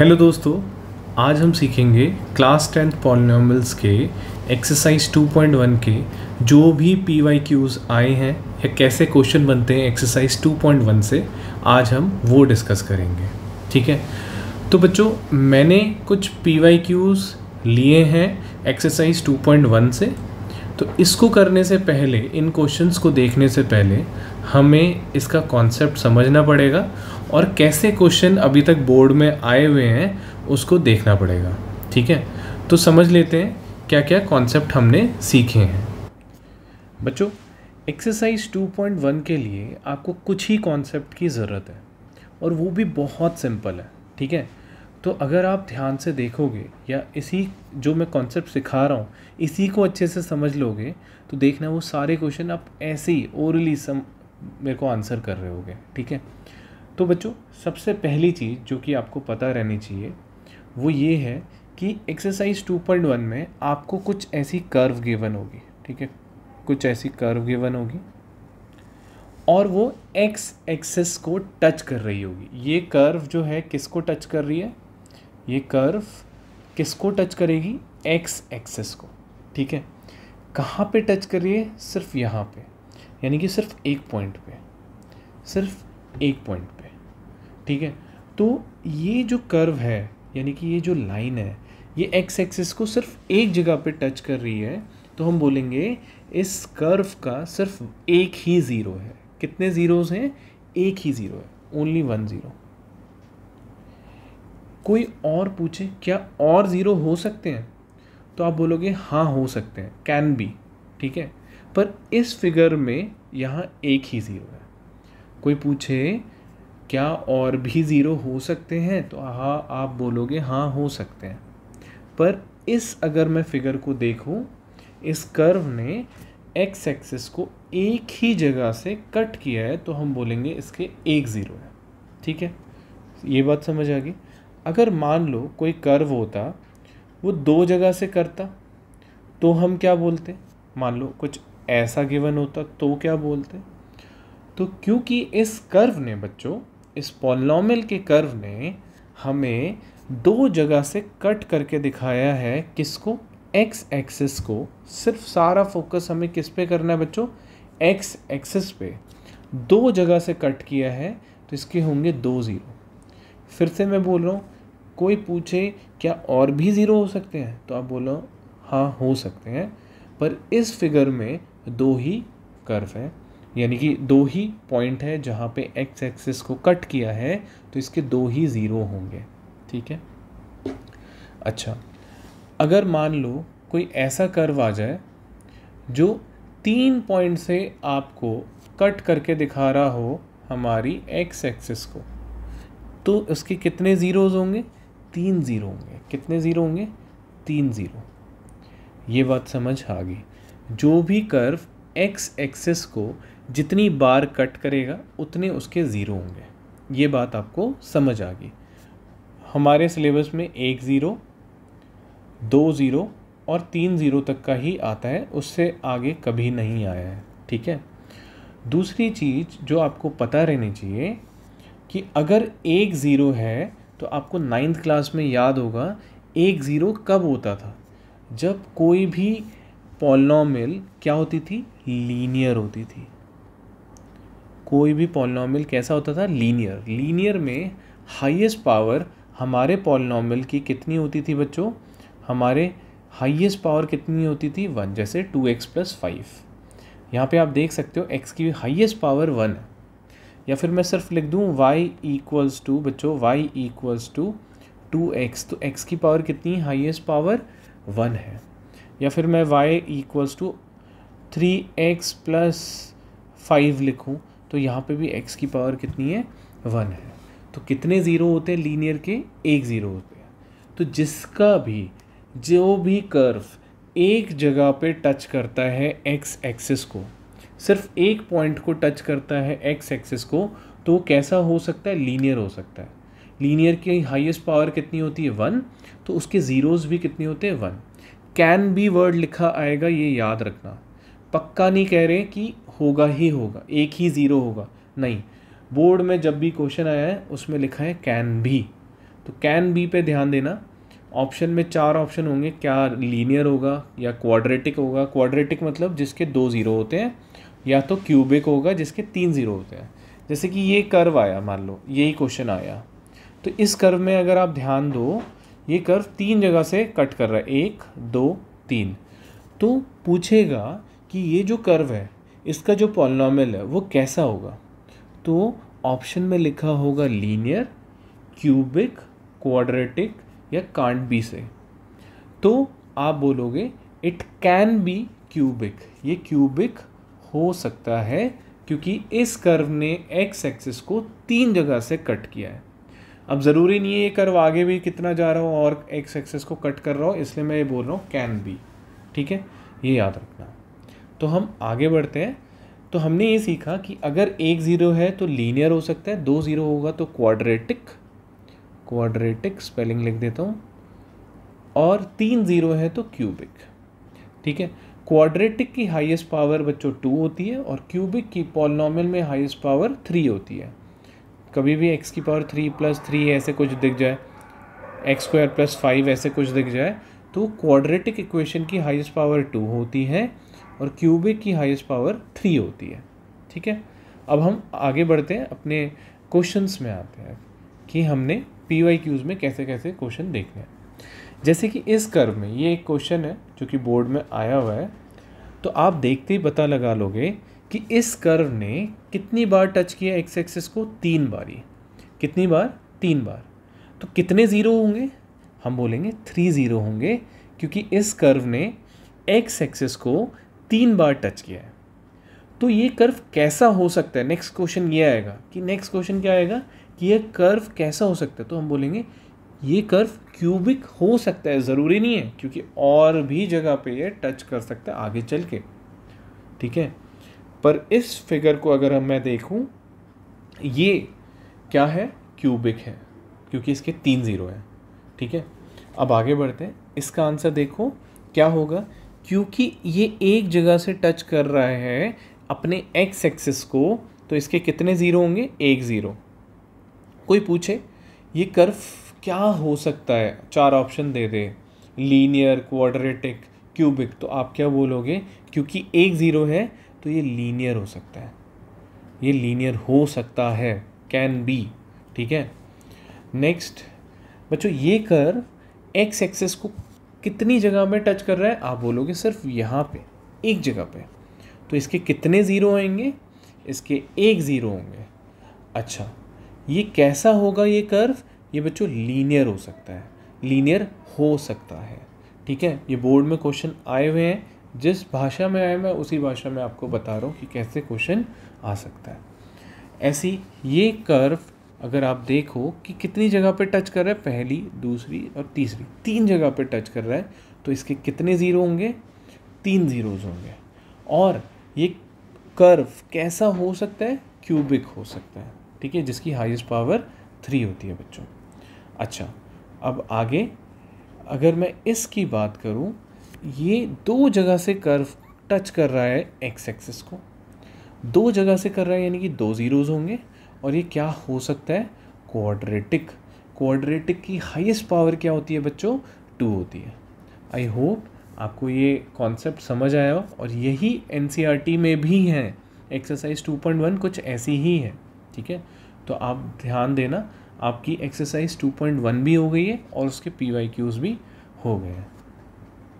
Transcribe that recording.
hello दोस्तों आज हम सीखेंगे क्लास टेंथ पॉलिनोमल्स के एक्सरसाइज 2.1 के जो भी पी वाई क्यूज़ आए हैं या कैसे क्वेश्चन बनते हैं एक्सरसाइज 2.1 से आज हम वो डिस्कस करेंगे ठीक है तो बच्चों मैंने कुछ पी वाई क्यूज़ लिए हैं एक्सरसाइज 2.1 से तो इसको करने से पहले इन क्वेश्चंस को देखने से पहले हमें इसका कॉन्सेप्ट समझना पड़ेगा और कैसे क्वेश्चन अभी तक बोर्ड में आए हुए हैं उसको देखना पड़ेगा ठीक है तो समझ लेते हैं क्या क्या कॉन्सेप्ट हमने सीखे हैं बच्चों एक्सरसाइज 2.1 के लिए आपको कुछ ही कॉन्सेप्ट की ज़रूरत है और वो भी बहुत सिंपल है ठीक है तो अगर आप ध्यान से देखोगे या इसी जो मैं कॉन्सेप्ट सिखा रहा हूँ इसी को अच्छे से समझ लोगे तो देखना वो सारे क्वेश्चन आप ऐसे ही ओरली सम मेरे को आंसर कर रहे होगे ठीक है तो बच्चों सबसे पहली चीज़ जो कि आपको पता रहनी चाहिए वो ये है कि एक्सरसाइज 2.1 में आपको कुछ ऐसी कर्व गिवन होगी ठीक है कुछ ऐसी कर्व गिवन होगी और वो एक्स एक्सेस को टच कर रही होगी ये कर्व जो है किसको टच कर रही है ये कर्व किसको टच करेगी एक्स एक्सेस को ठीक है कहाँ पे टच कर रही है सिर्फ यहाँ पे यानी कि सिर्फ एक पॉइंट पे सिर्फ एक पॉइंट पे ठीक है तो ये जो कर्व है यानी कि ये जो लाइन है ये एक्स एक्सिस को सिर्फ एक जगह पे टच कर रही है तो हम बोलेंगे इस कर्व का सिर्फ एक ही ज़ीरो है कितने ज़ीरोज़ हैं एक ही ज़ीरो है ओनली वन ज़ीरो कोई और पूछे क्या और ज़ीरो हो सकते हैं तो आप बोलोगे हाँ हो सकते हैं कैन बी ठीक है पर इस फिगर में यहाँ एक ही ज़ीरो है कोई पूछे क्या और भी ज़ीरो हो सकते हैं तो हाँ आप बोलोगे हाँ हो सकते हैं पर इस अगर मैं फिगर को देखूं इस कर्व ने एक्स एक्सिस को एक ही जगह से कट किया है तो हम बोलेंगे इसके एक ज़ीरो है ठीक है ये बात समझ आ गई अगर मान लो कोई कर्व होता वो दो जगह से करता तो हम क्या बोलते मान लो कुछ ऐसा गिवन होता तो क्या बोलते तो क्योंकि इस कर्व ने बच्चों इस पॉलोमिल के कर्व ने हमें दो जगह से कट करके दिखाया है किसको एक्स एक्सिस को सिर्फ सारा फोकस हमें किस पे करना है बच्चों एक्स एक्सिस पे दो जगह से कट किया है तो इसके होंगे दो ज़ीरो फिर से मैं बोल रहा हूँ कोई पूछे क्या और भी ज़ीरो हो सकते हैं तो आप बोलो हाँ हो सकते हैं पर इस फिगर में दो ही कर्व हैं यानी कि दो ही पॉइंट है जहाँ पे एक्स एक्सिस को कट किया है तो इसके दो ही ज़ीरो होंगे ठीक है अच्छा अगर मान लो कोई ऐसा कर्व आ जाए जो तीन पॉइंट से आपको कट करके दिखा रहा हो हमारी एक्स एक्सिस को तो उसके कितने ज़ीरोज़ होंगे तीन ज़ीरो होंगे कितने ज़ीरो होंगे तीन ज़ीरो ये बात समझ आ गई जो भी कर्व एक्स एक्सेस को जितनी बार कट करेगा उतने उसके ज़ीरो होंगे ये बात आपको समझ आ गई हमारे सिलेबस में एक ज़ीरो दो ज़ीरो और तीन ज़ीरो तक का ही आता है उससे आगे कभी नहीं आया है ठीक है दूसरी चीज़ जो आपको पता रहनी चाहिए कि अगर एक ज़ीरो है तो आपको नाइन्थ क्लास में याद होगा एक ज़ीरो कब होता था जब कोई भी पॉलिनॉमिल क्या होती थी लीनियर होती थी कोई भी पॉलिनॉमियल कैसा होता था लीनियर लीनियर में हाईएस्ट पावर हमारे पॉलिनॉमियल की कितनी होती थी बच्चों हमारे हाईएस्ट पावर कितनी होती थी वन जैसे टू एक्स प्लस फाइव यहाँ पर आप देख सकते हो एक्स की हाइएस्ट पावर वन है या फिर मैं सिर्फ लिख दूँ वाई इक्वल्स टू बच्चों Y equals to two X तो एक्स की पावर कितनी हाईएस्ट पावर वन है या फिर मैं Y equals to three X plus five लिखूँ तो यहाँ पे भी एक्स की पावर कितनी है वन है तो कितने ज़ीरो होते हैं लीनियर के एक ज़ीरो होते हैं तो जिसका भी जो भी कर्व एक जगह पे टच करता है एक्स एक्सिस को सिर्फ एक पॉइंट को टच करता है एक्स एक्सिस को तो कैसा हो सकता है लीनियर हो सकता है लीनियर की हाईएस्ट पावर कितनी होती है वन तो उसके ज़ीरोज़ भी कितने होते हैं वन कैन बी वर्ड लिखा आएगा ये याद रखना पक्का नहीं कह रहे कि होगा ही होगा एक ही ज़ीरो होगा नहीं बोर्ड में जब भी क्वेश्चन आया है उसमें लिखा है कैन भी तो कैन बी पे ध्यान देना ऑप्शन में चार ऑप्शन होंगे क्या लीनियर होगा या क्वाड्रेटिक होगा क्वाड्रेटिक मतलब जिसके दो ज़ीरो होते हैं या तो क्यूबिक होगा जिसके तीन ज़ीरो होते हैं जैसे कि ये कर्व आया मान लो यही क्वेश्चन आया तो इस कर्व में अगर आप ध्यान दो ये कर्व तीन जगह से कट कर रहा है एक दो तीन तो पूछेगा कि ये जो कर्व है इसका जो पॉलिनॉमियल है वो कैसा होगा तो ऑप्शन में लिखा होगा लीनियर क्यूबिक क्वाड्रेटिक या कांट बी से तो आप बोलोगे इट कैन बी क्यूबिक ये क्यूबिक हो सकता है क्योंकि इस कर्व ने एक्स एक्सिस को तीन जगह से कट किया है अब ज़रूरी नहीं है ये कर्व आगे भी कितना जा रहा हो और एक्स एक्सेस को कट कर रहा हो इसलिए मैं ये बोल रहा हूँ कैन बी ठीक है ये याद रखना तो हम आगे बढ़ते हैं तो हमने ये सीखा कि अगर एक ज़ीरो है तो लीनियर हो सकता है दो ज़ीरो होगा तो क्वाड्रेटिक क्वाड्रेटिक स्पेलिंग लिख देता हूँ और तीन ज़ीरो है तो क्यूबिक ठीक है क्वाड्रेटिक की हाईएस्ट पावर बच्चों टू होती है और क्यूबिक की पॉलिनॉमियल में हाईएस्ट पावर थ्री होती है कभी भी एक्स की पावर थ्री प्लस थ्री ऐसे कुछ दिख जाए एक्स स्क्वायर प्लस फाइव ऐसे कुछ दिख जाए तो क्वाड्रेटिक इक्वेशन की हाईएस्ट पावर टू होती है और क्यूबिक की हाईएस्ट पावर थ्री होती है ठीक है अब हम आगे बढ़ते हैं अपने क्वेश्चंस में आते हैं कि हमने पी वाई क्यूज़ में कैसे कैसे क्वेश्चन देखने हैं जैसे कि इस कर्व में ये एक क्वेश्चन है जो कि बोर्ड में आया हुआ है तो आप देखते ही पता लगा लोगे कि इस कर्व ने कितनी बार टच किया एक्स एक्सिस को तीन बार ही कितनी बार तीन बार तो कितने ज़ीरो होंगे हम बोलेंगे थ्री ज़ीरो होंगे क्योंकि इस कर्व ने एक्स एक्सिस को तीन बार टच किया है तो ये कर्व कैसा हो सकता है नेक्स्ट क्वेश्चन ये आएगा कि नेक्स्ट क्वेश्चन क्या आएगा कि ये कर्व कैसा हो सकता है तो हम बोलेंगे ये कर्व क्यूबिक हो सकता है ज़रूरी नहीं है क्योंकि और भी जगह पे ये टच कर सकता है आगे चल के ठीक है पर इस फिगर को अगर हम मैं देखूं ये क्या है क्यूबिक है क्योंकि इसके तीन ज़ीरो हैं ठीक है अब आगे बढ़ते हैं इसका आंसर देखो क्या होगा क्योंकि ये एक जगह से टच कर रहा है अपने एक्स एक्सिस को तो इसके कितने ज़ीरो होंगे एक ज़ीरो कोई पूछे ये कर्व क्या हो सकता है चार ऑप्शन दे दे लीनियर क्वाड्रेटिक क्यूबिक तो आप क्या बोलोगे क्योंकि एक ज़ीरो है तो ये लीनियर हो सकता है ये लीनियर हो सकता है कैन बी ठीक है नेक्स्ट बच्चों ये कर एक्स एक्सेस को कितनी जगह में टच कर रहा है आप बोलोगे सिर्फ यहाँ पे एक जगह पे तो इसके कितने ज़ीरो होंगे इसके एक ज़ीरो होंगे अच्छा ये कैसा होगा ये कर्व ये बच्चों लीनियर हो सकता है लीनियर हो सकता है ठीक है ये बोर्ड में क्वेश्चन आए हुए हैं जिस भाषा में आए मैं उसी भाषा में आपको बता रहा हूँ कि कैसे क्वेश्चन आ सकता है ऐसी ये कर्व अगर आप देखो कि कितनी जगह पे टच कर रहा है पहली दूसरी और तीसरी तीन जगह पे टच कर रहा है तो इसके कितने ज़ीरो होंगे तीन ज़ीरोज़ होंगे और ये कर्व कैसा हो सकता है क्यूबिक हो सकता है ठीक है जिसकी हाईएस्ट पावर थ्री होती है बच्चों अच्छा अब आगे अगर मैं इसकी बात करूँ ये दो जगह से कर्व टच कर रहा है एक्स एक्सिस को दो जगह से कर रहा है यानी कि दो ज़ीरोज़ होंगे और ये क्या हो सकता है क्वाड्रेटिक क्वाड्रेटिक की हाईएस्ट पावर क्या होती है बच्चों टू होती है आई होप आपको ये कॉन्सेप्ट समझ आया हो और यही एन e में भी हैं एक्सरसाइज 2.1 कुछ ऐसी ही है ठीक है तो आप ध्यान देना आपकी एक्सरसाइज 2.1 भी हो गई है और उसके पी भी हो गए हैं